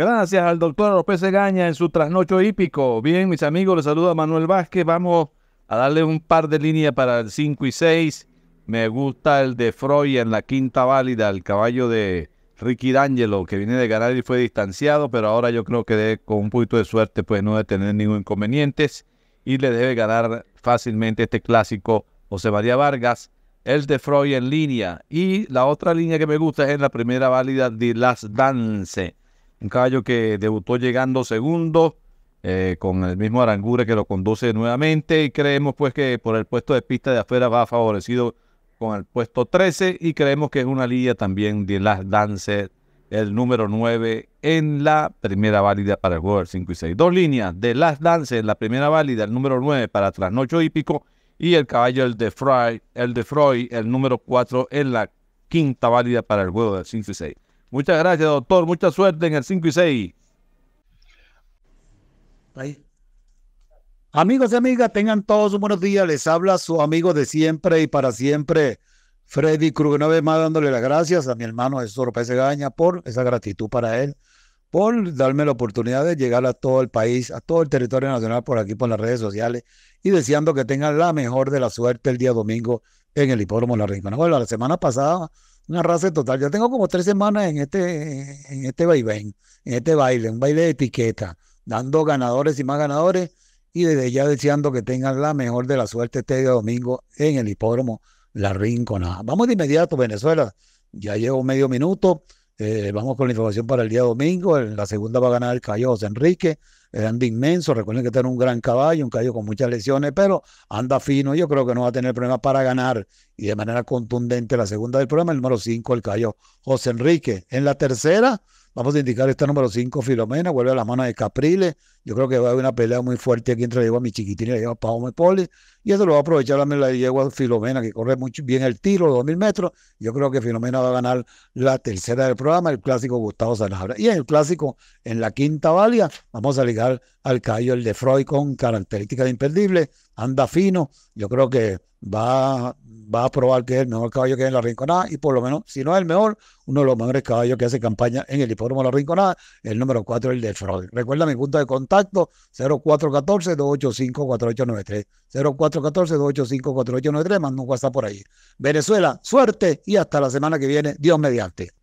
Gracias al doctor López Egaña en su trasnocho hípico. Bien, mis amigos, les saluda Manuel Vázquez. Vamos a darle un par de líneas para el 5 y 6. Me gusta el de Freud en la quinta válida, el caballo de Ricky D'Angelo, que viene de ganar y fue distanciado, pero ahora yo creo que de, con un poquito de suerte pues no debe tener ningún inconveniente y le debe ganar fácilmente este clásico José María Vargas. El de Freud en línea. Y la otra línea que me gusta es en la primera válida de Las Dance un caballo que debutó llegando segundo, eh, con el mismo Arangure que lo conduce nuevamente. Y creemos pues que por el puesto de pista de afuera va favorecido con el puesto 13. Y creemos que es una línea también de las Dancer, el número 9 en la primera válida para el juego del 5 y 6. Dos líneas de las Dancer, la primera válida, el número 9 para Trasnocho Hípico. Y el caballo, el de el de Freud, el número 4 en la quinta válida para el juego del 5 y 6. Muchas gracias, doctor. Mucha suerte en el 5 y 6. Amigos y amigas, tengan todos un buenos días. Les habla su amigo de siempre y para siempre, Freddy Cruz. Una vez más dándole las gracias a mi hermano Jesús López Gaña por esa gratitud para él, por darme la oportunidad de llegar a todo el país, a todo el territorio nacional por aquí, por las redes sociales y deseando que tengan la mejor de la suerte el día domingo en el hipódromo La Rincona. Bueno, la semana pasada una raza total. Ya tengo como tres semanas en este, en este vaivén, en este baile, un baile de etiqueta, dando ganadores y más ganadores, y desde ya deseando que tengan la mejor de la suerte este día domingo en el hipódromo La Rinconada. Vamos de inmediato, Venezuela. Ya llevo medio minuto. Eh, vamos con la información para el día domingo. En la segunda va a ganar el caballo José Enrique. anda inmenso. Recuerden que tiene un gran caballo, un caballo con muchas lesiones, pero anda fino. Yo creo que no va a tener problemas para ganar y de manera contundente la segunda del programa, el número cinco el caballo José Enrique. En la tercera, Vamos a indicar esta número 5, Filomena, vuelve a la mano de Capriles. Yo creo que va a haber una pelea muy fuerte aquí entre la yegua mi chiquitín y la yegua Pau Y eso lo va a aprovechar también la yegua Filomena, que corre muy bien el tiro, dos 2000 metros. Yo creo que Filomena va a ganar la tercera del programa, el clásico Gustavo Zanabra. Y en el clásico, en la quinta valia, vamos a ligar al caballo el de Freud con características imperdibles. Anda fino. Yo creo que va va a probar que es el mejor caballo que hay en la Rinconada y por lo menos, si no es el mejor, uno de los mejores caballos que hace campaña en el hipódromo de la Rinconada, el número 4, el de Frode. Recuerda mi punto de contacto 0414-285-4893. 0414-285-4893, más nunca está por ahí. Venezuela, suerte y hasta la semana que viene, Dios mediante.